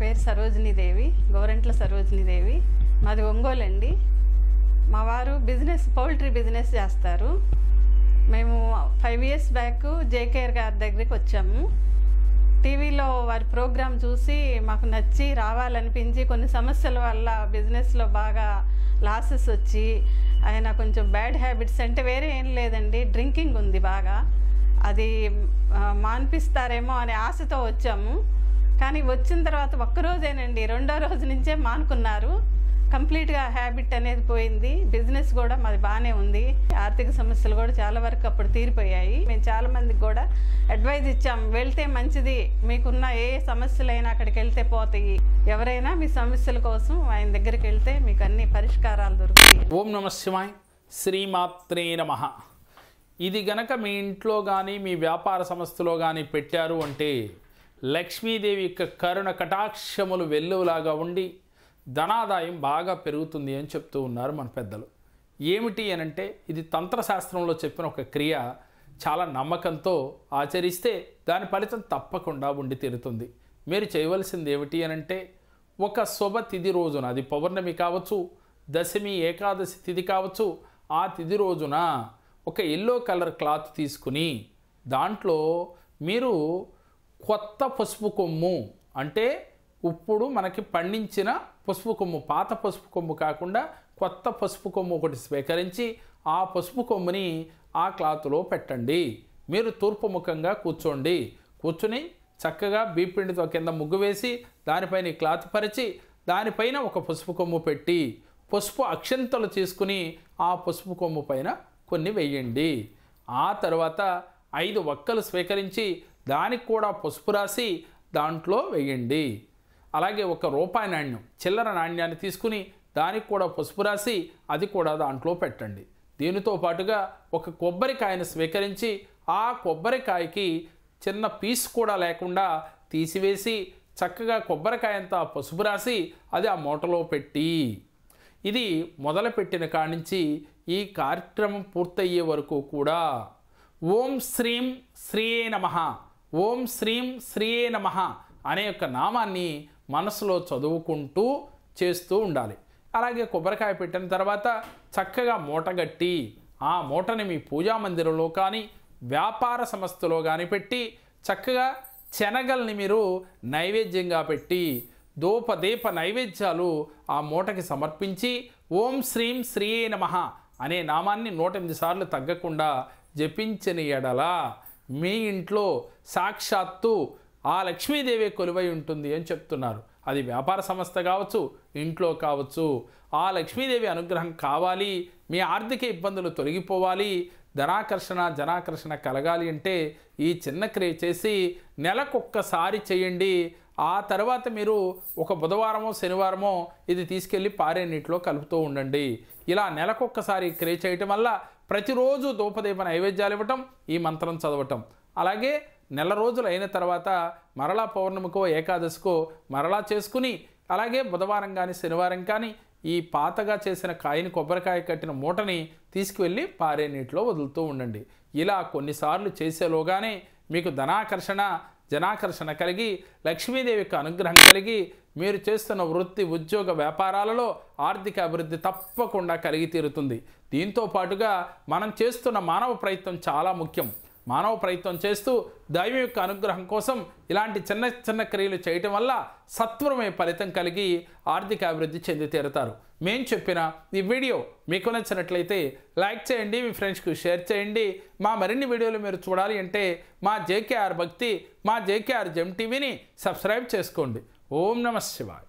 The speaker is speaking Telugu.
పేరు సరోజినీదేవి గోరంట్ల సరోజినీదేవి మాది ఒంగోలు అండి మా వారు బిజినెస్ పౌల్ట్రీ బిజినెస్ చేస్తారు మేము ఫైవ్ ఇయర్స్ బ్యాక్ జేకేఆర్ గారి దగ్గరికి వచ్చాము టీవీలో వారి ప్రోగ్రాం చూసి మాకు నచ్చి రావాలనిపించి కొన్ని సమస్యల వల్ల బిజినెస్లో బాగా లాసెస్ వచ్చి ఆయన కొంచెం బ్యాడ్ హ్యాబిట్స్ అంటే వేరే ఏం లేదండి డ్రింకింగ్ ఉంది బాగా అది మాన్పిస్తారేమో అనే ఆశతో వచ్చాము కానీ వచ్చిన తర్వాత ఒక్కరోజేనండి రెండో రోజు నుంచే మానుకున్నారు కంప్లీట్గా హ్యాబిట్ అనేది పోయింది బిజినెస్ కూడా మాది బాగానే ఉంది ఆర్థిక సమస్యలు కూడా చాలా వరకు అప్పుడు తీరిపోయాయి మేము చాలామందికి కూడా అడ్వైజ్ ఇచ్చాం వెళ్తే మంచిది మీకున్న ఏ సమస్యలైనా అక్కడికి వెళ్తే పోతాయి ఎవరైనా మీ సమస్యల కోసం ఆయన దగ్గరికి వెళ్తే మీకు అన్ని పరిష్కారాలు దొరుకుతాయి ఓం నమ శివాయ్ శ్రీమాత్రే నమ ఇది గనక మీ ఇంట్లో కానీ మీ వ్యాపార సంస్థలో కానీ పెట్టారు అంటే లక్ష్మీదేవి యొక్క కరుణ కటాక్షములు వెల్లువలాగా ఉండి ధనాదాయం బాగా పెరుగుతుంది అని చెప్తూ ఉన్నారు మన పెద్దలు ఏమిటి అనంటే ఇది తంత్రశాస్త్రంలో చెప్పిన ఒక క్రియ చాలా నమ్మకంతో ఆచరిస్తే దాని ఫలితం తప్పకుండా ఉండి తీరుతుంది మీరు చేయవలసింది ఏమిటి అనంటే ఒక శుభ తిథి రోజున అది పౌర్ణమి కావచ్చు దశమి ఏకాదశి తిథి కావచ్చు ఆ తిథి రోజున ఒక ఎల్లో కలర్ క్లాత్ తీసుకుని దాంట్లో మీరు కొత్త పసుపు కొమ్ము అంటే ఇప్పుడు మనకి పండించిన పసుపు కొమ్ము పాత పసుపు కొమ్ము కాకుండా కొత్త పసుపు కొమ్ము ఒకటి స్వీకరించి ఆ పసుపు కొమ్ముని ఆ క్లాత్లో పెట్టండి మీరు తూర్పు ముఖంగా కూర్చోండి కూర్చుని చక్కగా బీపిండితో కింద ముగ్గు వేసి దానిపైన క్లాత్ పరిచి దానిపైన ఒక పసుపు కొమ్ము పెట్టి పసుపు అక్షంతలు తీసుకుని ఆ పసుపు కొమ్ము పైన కొన్ని వేయండి ఆ తర్వాత ఐదు వక్కలు స్వీకరించి దానికి కూడా పసుపు రాసి దాంట్లో వేయండి అలాగే ఒక రూపాయి నాణ్యం చిల్లర నాణ్యాన్ని తీసుకుని దానికి కూడా పసుపు రాసి అది కూడా దాంట్లో పెట్టండి దీనితో పాటుగా ఒక కొబ్బరికాయను స్వీకరించి ఆ కొబ్బరికాయకి చిన్న పీస్ కూడా లేకుండా తీసివేసి చక్కగా కొబ్బరికాయ అంతా పసుపు రాసి అది ఆ మూటలో పెట్టి ఇది మొదలుపెట్టిన కాడి నుంచి ఈ కార్యక్రమం పూర్తయ్యే వరకు కూడా ఓం శ్రీం శ్రీయే నమ ఓం శ్రీం శ్రీయే నమ అనే యొక్క నామాన్ని మనసులో చదువుకుంటూ చేస్తూ ఉండాలి అలాగే కొబ్బరికాయ పెట్టిన తర్వాత చక్కగా మూటగట్టి ఆ మూటని మీ పూజా మందిరంలో కానీ వ్యాపార సంస్థలో కానీ పెట్టి చక్కగా శనగల్ని మీరు నైవేద్యంగా పెట్టి దూపదీప నైవేద్యాలు ఆ మూటకి సమర్పించి ఓం శ్రీం శ్రీయే నమ అనే నామాన్ని నూట ఎనిమిది సార్లు తగ్గకుండా జపించిన ఎడల మీ ఇంట్లో సాక్షాత్తు ఆ లక్ష్మీదేవి కొలువై ఉంటుంది అని చెప్తున్నారు అది వ్యాపార సంస్థ కావచ్చు ఇంట్లో కావచ్చు ఆ లక్ష్మీదేవి అనుగ్రహం కావాలి మీ ఆర్థిక ఇబ్బందులు తొలగిపోవాలి ధనాకర్షణ జనాకర్షణ కలగాలి అంటే ఈ చిన్న క్రియ చేసి నెలకొక్కసారి చేయండి ఆ తర్వాత మీరు ఒక బుధవారమో శనివారమో ఇది తీసుకెళ్ళి పారే నీటిలో కలుపుతూ ఉండండి ఇలా నెలకొక్కసారి క్రే చేయటం వల్ల ప్రతిరోజు దోపదీప నైవేద్యాలు ఇవ్వటం ఈ మంత్రం చదవటం అలాగే నెల రోజులు అయిన తర్వాత మరలా పౌర్ణమికో ఏకాదశికో మరలా చేసుకుని అలాగే బుధవారం కానీ శనివారం కానీ ఈ పాతగా చేసిన కాయని కొబ్బరికాయ కట్టిన మూటని తీసుకువెళ్ళి పారే నీటిలో వదులుతూ ఉండండి ఇలా కొన్నిసార్లు చేసేలోగానే మీకు ధనాకర్షణ జనాకర్షణ కలిగి లక్ష్మీదేవి యొక్క అనుగ్రహం కలిగి మీరు చేస్తున్న వృత్తి ఉద్యోగ వ్యాపారాలలో ఆర్థిక అభివృద్ధి తప్పకుండా కలిగి తీరుతుంది దీంతో పాటుగా మనం చేస్తున్న మానవ ప్రయత్నం చాలా ముఖ్యం మానవ ప్రయత్నం చేస్తూ దైవం యొక్క అనుగ్రహం కోసం ఇలాంటి చిన్న చిన్న క్రియలు చేయటం వల్ల సత్వరమే ఫలితం కలిగి ఆర్థిక అభివృద్ధి చెంది తీరుతారు మేము చెప్పిన ఈ వీడియో మీకు నచ్చినట్లయితే లైక్ చేయండి మీ ఫ్రెండ్స్కి షేర్ చేయండి మా మరిన్ని వీడియోలు మీరు చూడాలి అంటే మా జేకేఆర్ భక్తి మా జేకేఆర్ జెమ్ టీవీని సబ్స్క్రైబ్ చేసుకోండి ఓం నమ శివాయ్